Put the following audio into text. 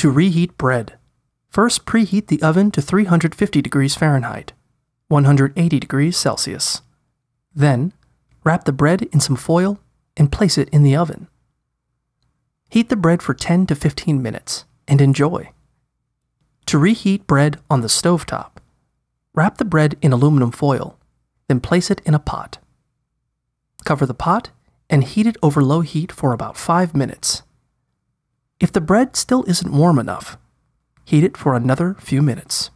To reheat bread, first preheat the oven to 350 degrees Fahrenheit, 180 degrees Celsius. Then, wrap the bread in some foil and place it in the oven. Heat the bread for 10 to 15 minutes and enjoy. To reheat bread on the stove top, wrap the bread in aluminum foil, then place it in a pot. Cover the pot and heat it over low heat for about 5 minutes if the bread still isn't warm enough, heat it for another few minutes.